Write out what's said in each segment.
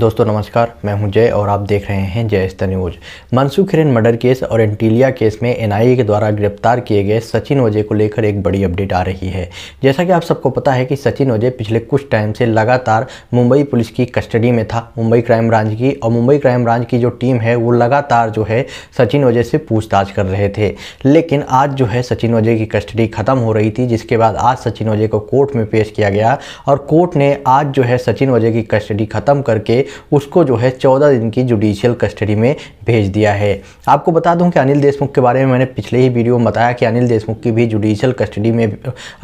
दोस्तों नमस्कार मैं हूं जय और आप देख रहे हैं जय स्त news Mansukh Hiren murder case और एंटीलिया केस में एनआईए के द्वारा गिरफ्तार किए गए सचिन ओजे को लेकर एक बड़ी अपडेट आ रही है जैसा कि आप सबको पता है कि सचिन ओजे पिछले कुछ टाइम से लगातार मुंबई पुलिस की कस्टडी में था मुंबई क्राइम ब्रांच की और मुंबई क्राइम ब्रांच की जो टीम है वो लगातार जो है सचिन ओजे से पूछताछ कर रहे थे लेकिन आज जो है सचिन ओजे की कस्टडी खत्म हो रही थी जिसके बाद आज सचिन ओजे को कोर्ट में पेश किया गया और कोर्ट ने आज जो है सचिन ओजे की कस्टडी खत्म करके उसको जो है चौदह दिन की जुडिशियल कस्टडी में भेज दिया है आपको बता दूं कि अनिल देशमुख के बारे में मैंने पिछले ही वीडियो में बताया कि अनिल देशमुख की भी जुडिशियल कस्टडी में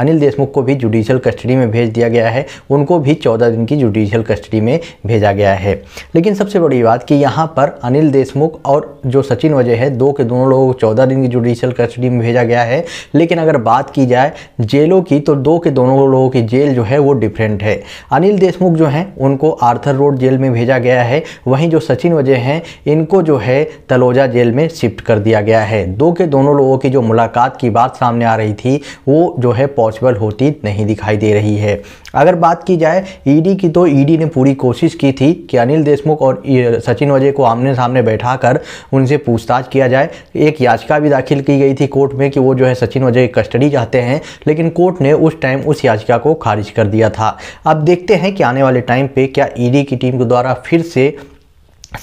अनिल देशमुख को भी जुडिशियल कस्टडी में भेज दिया गया है उनको भी चौदह दिन की जुडिशियल कस्टडी में भेजा गया है लेकिन सबसे बड़ी बात कि यहाँ पर अनिल देशमुख और जो सचिन वजह है दो के दोनों लोगों को चौदह दिन की जुडिशियल कस्टडी में भेजा गया है लेकिन अगर बात की जाए जेलों की तो दो के दोनों लोगों की जेल जो है वो डिफरेंट है अनिल देशमुख जो है उनको आर्थर रोड जेल में में भेजा गया है वहीं जो सचिन वजह हैं इनको जो है तलोजा जेल में शिफ्ट कर दिया गया है दो के दोनों लोगों की जो मुलाकात की बात सामने आ रही थी वो जो है पॉसिबल होती नहीं दिखाई दे रही है अगर बात की जाए ईडी की तो ईडी ने पूरी कोशिश की थी कि अनिल देशमुख और सचिन वजह को आमने सामने बैठा कर उनसे पूछताछ किया जाए एक याचिका भी दाखिल की गई थी कोर्ट में कि वो जो है सचिन वजह कस्टडी चाहते हैं लेकिन कोर्ट ने उस टाइम उस याचिका को खारिज कर दिया था अब देखते हैं कि आने वाले टाइम पे क्या ईडी की टीम के द्वारा द्वारा फिर से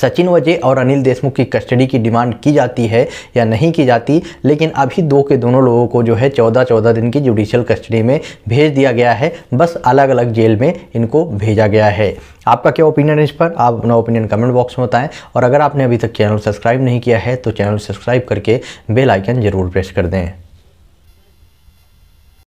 सचिन वजे और अनिल देशमुख की कस्टडी की डिमांड की जाती है या नहीं की जाती लेकिन अभी दो के दोनों लोगों को जो है चौदह चौदह दिन की जुडिशियल कस्टडी में भेज दिया गया है बस अलग अलग जेल में इनको भेजा गया है आपका क्या ओपिनियन है इस पर आप अपना ओपिनियन कमेंट बॉक्स में बताएं और अगर आपने अभी तक चैनल सब्सक्राइब नहीं किया है तो चैनल सब्सक्राइब करके बेलाइकन ज़रूर प्रेस कर दें